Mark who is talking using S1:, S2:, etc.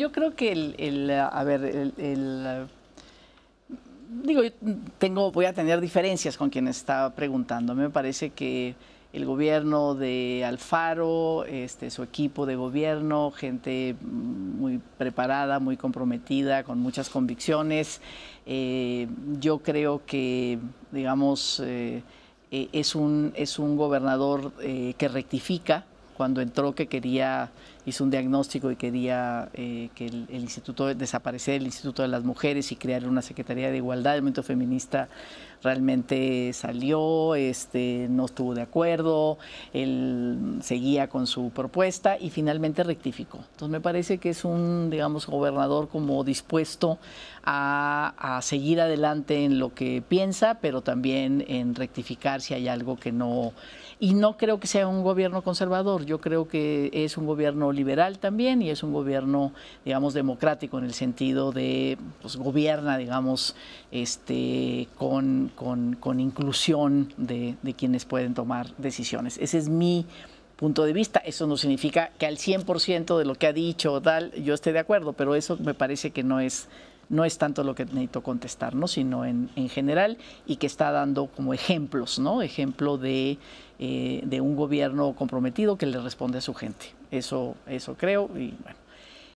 S1: Yo creo que el, ah, a ver, el, ah, digo, tengo, voy a tener diferencias con quien está preguntando. Me parece que el gobierno de Alfaro, este, su equipo de gobierno, gente muy preparada, muy comprometida, con muchas convicciones. Eh, yo creo que, digamos, eh, e, es, un, es un gobernador eh, que rectifica cuando entró que quería hizo un diagnóstico y quería eh, que el, el, instituto desaparecer el instituto de las mujeres y crear una secretaría de igualdad el movimiento feminista realmente salió este no estuvo de acuerdo él seguía con su propuesta y finalmente rectificó entonces me parece que es un digamos gobernador como dispuesto a seguir adelante en lo que piensa pero también en rectificar si hay algo que no y no creo que sea un gobierno conservador yo creo que es un gobierno liberal también y es un gobierno, digamos, democrático en el sentido de, pues, gobierna, digamos, este, con, con, inclusión de, quienes pueden tomar decisiones. Ese es mi punto de vista. Eso no significa que al 100% de lo que ha dicho tal yo esté de acuerdo, pero eso me parece que no es no es tanto lo que necesito contestar, ¿no? sino en, en general y que está dando como ejemplos, ¿no? ejemplo de, eh, de un gobierno comprometido que le responde a su gente. Eso, eso creo y bueno.